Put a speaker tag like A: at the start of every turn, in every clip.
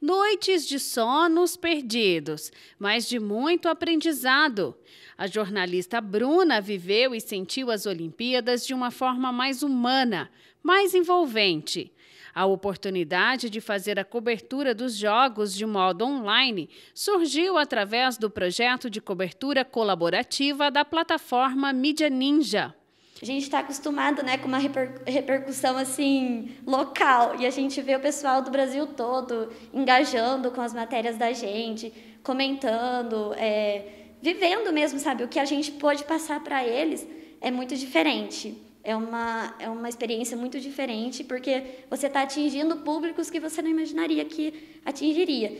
A: noites de sonos perdidos, mas de muito aprendizado. A jornalista Bruna viveu e sentiu as Olimpíadas de uma forma mais humana, mais envolvente. A oportunidade de fazer a cobertura dos Jogos de modo online surgiu através do projeto de cobertura colaborativa da plataforma Mídia Ninja. A gente está acostumado né, com
B: uma repercussão assim local e a gente vê o pessoal do Brasil todo engajando com as matérias da gente, comentando, é, vivendo mesmo, sabe? O que a gente pôde passar para eles é muito diferente. É uma, é uma experiência muito diferente, porque você está atingindo públicos que você não imaginaria
A: que atingiria.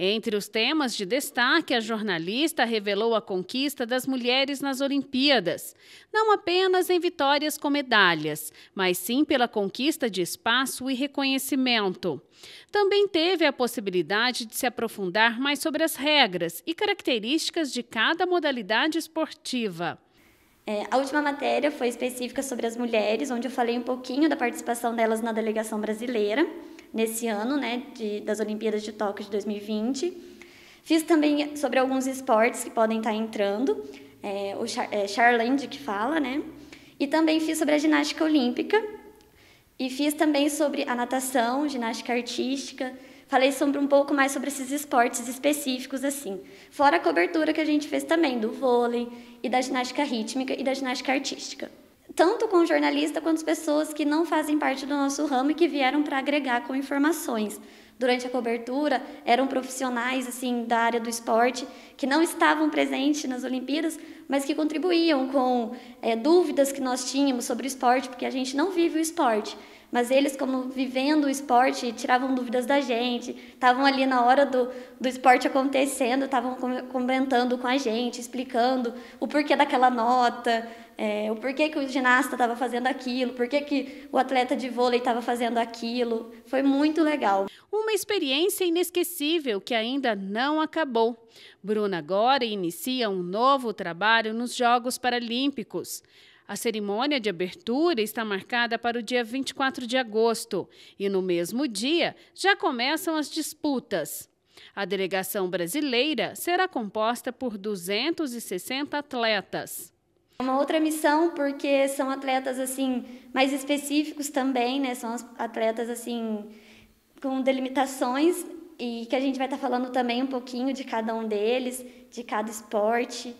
A: Entre os temas de destaque, a jornalista revelou a conquista das mulheres nas Olimpíadas, não apenas em vitórias com medalhas, mas sim pela conquista de espaço e reconhecimento. Também teve a possibilidade de se aprofundar mais sobre as regras e características de cada modalidade esportiva. É, a última matéria foi específica sobre as mulheres,
B: onde eu falei um pouquinho da participação delas na delegação brasileira nesse ano, né, de, das Olimpíadas de Tóquio de 2020. Fiz também sobre alguns esportes que podem estar entrando, é, o Char é, Charland que fala, né? E também fiz sobre a ginástica olímpica. E fiz também sobre a natação, ginástica artística. Falei sobre um pouco mais sobre esses esportes específicos, assim. Fora a cobertura que a gente fez também do vôlei e da ginástica rítmica e da ginástica artística tanto com jornalista quanto pessoas que não fazem parte do nosso ramo e que vieram para agregar com informações. Durante a cobertura, eram profissionais assim da área do esporte que não estavam presentes nas Olimpíadas, mas que contribuíam com é, dúvidas que nós tínhamos sobre o esporte, porque a gente não vive o esporte. Mas eles, como vivendo o esporte, tiravam dúvidas da gente, estavam ali na hora do, do esporte acontecendo, estavam comentando com a gente, explicando o porquê daquela nota, é, o porquê que o ginasta estava fazendo aquilo,
A: porquê que o atleta de vôlei estava fazendo aquilo. Foi muito legal. Uma experiência inesquecível que ainda não acabou. Bruna agora inicia um novo trabalho nos Jogos Paralímpicos. A cerimônia de abertura está marcada para o dia 24 de agosto e, no mesmo dia, já começam as disputas. A delegação brasileira será composta por 260 atletas.
B: Uma outra missão, porque são atletas assim mais específicos também, né? São atletas assim com delimitações e que a gente vai estar tá falando também um pouquinho de cada um deles, de cada esporte.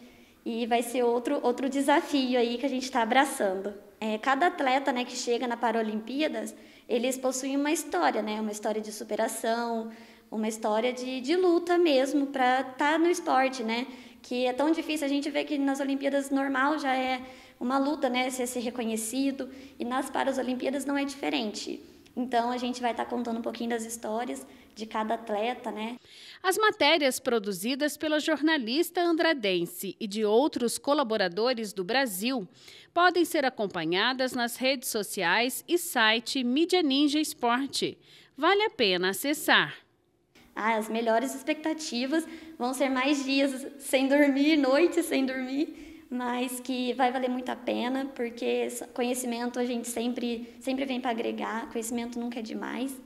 B: E vai ser outro, outro desafio aí que a gente está abraçando. É, cada atleta né, que chega na Paralimpíadas, eles possuem uma história, né? Uma história de superação, uma história de, de luta mesmo para estar tá no esporte, né? Que é tão difícil. A gente vê que nas Olimpíadas normal já é uma luta, né? Ser, ser reconhecido. E nas Paralimpíadas não é diferente. Então, a gente vai estar tá contando um pouquinho das histórias de
A: cada atleta, né? As matérias produzidas pela jornalista andradense e de outros colaboradores do Brasil podem ser acompanhadas nas redes sociais e site Mídia Ninja Esporte. Vale a pena acessar. Ah, as melhores expectativas vão ser mais dias sem dormir, noites
B: sem dormir, mas que vai valer muito a pena, porque conhecimento a gente sempre, sempre vem para agregar, conhecimento nunca é demais.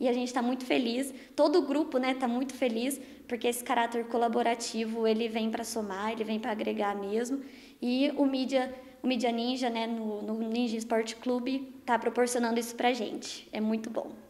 B: E a gente está muito feliz, todo o grupo está né, tá muito feliz, porque esse caráter colaborativo ele vem para somar, ele vem para agregar mesmo. E o mídia, o mídia ninja, né, no, no Ninja Esporte Clube, está proporcionando isso para gente. É muito bom.